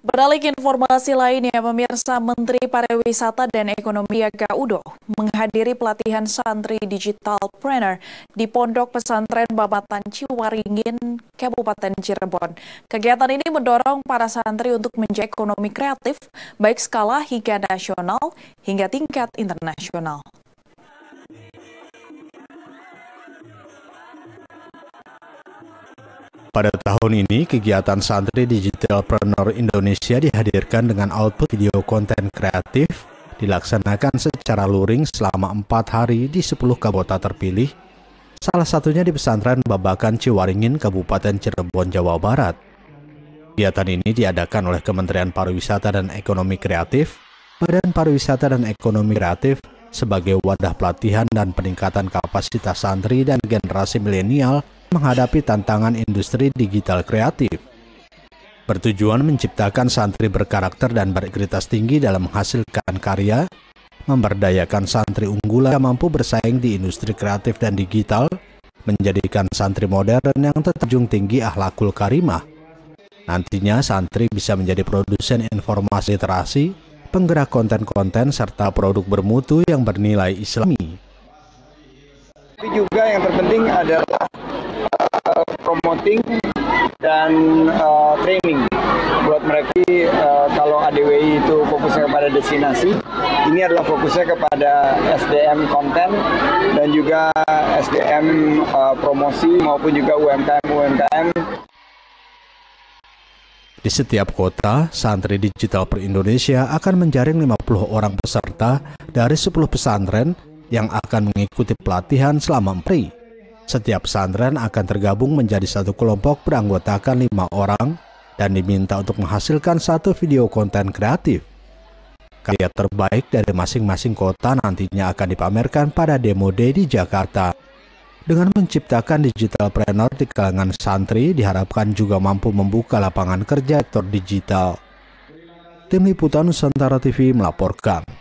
Beralih ke informasi lainnya, pemirsa Menteri Pariwisata dan Ekonomi Aga Udo menghadiri pelatihan santri digital planner di Pondok Pesantren Babatan Ciwaringin, Kabupaten Cirebon. Kegiatan ini mendorong para santri untuk menjadi ekonomi kreatif, baik skala hingga nasional hingga tingkat internasional. Pada tahun ini, kegiatan Santri Digitalpreneur Indonesia dihadirkan dengan output video konten kreatif dilaksanakan secara luring selama empat hari di 10 kabota terpilih, salah satunya di pesantren Babakan Ciwaringin, Kabupaten Cirebon, Jawa Barat. Kegiatan ini diadakan oleh Kementerian Pariwisata dan Ekonomi Kreatif, Badan Pariwisata dan Ekonomi Kreatif sebagai wadah pelatihan dan peningkatan kapasitas santri dan generasi milenial menghadapi tantangan industri digital kreatif. Bertujuan menciptakan santri berkarakter dan berkualitas tinggi dalam menghasilkan karya, memberdayakan santri unggulan yang mampu bersaing di industri kreatif dan digital, menjadikan santri modern yang terjun tinggi ahlakul karimah. Nantinya santri bisa menjadi produsen informasi literasi, penggerak konten-konten serta produk bermutu yang bernilai islami. Tapi juga yang terpenting adalah promoting dan uh, training buat mereka uh, kalau ADWI itu fokusnya kepada destinasi ini adalah fokusnya kepada SDM konten dan juga SDM uh, eh, promosi maupun juga UMKM UMKM di setiap kota, Santri Digital Per Indonesia akan menjaring 50 orang peserta dari 10 pesantren yang akan mengikuti pelatihan selama MPRI setiap pesantren akan tergabung menjadi satu kelompok beranggotakan lima orang dan diminta untuk menghasilkan satu video konten kreatif. Karya terbaik dari masing-masing kota nantinya akan dipamerkan pada Demo Day di Jakarta. Dengan menciptakan digital planner di kalangan santri, diharapkan juga mampu membuka lapangan kerja sektor digital. Tim Liputan Nusantara TV melaporkan.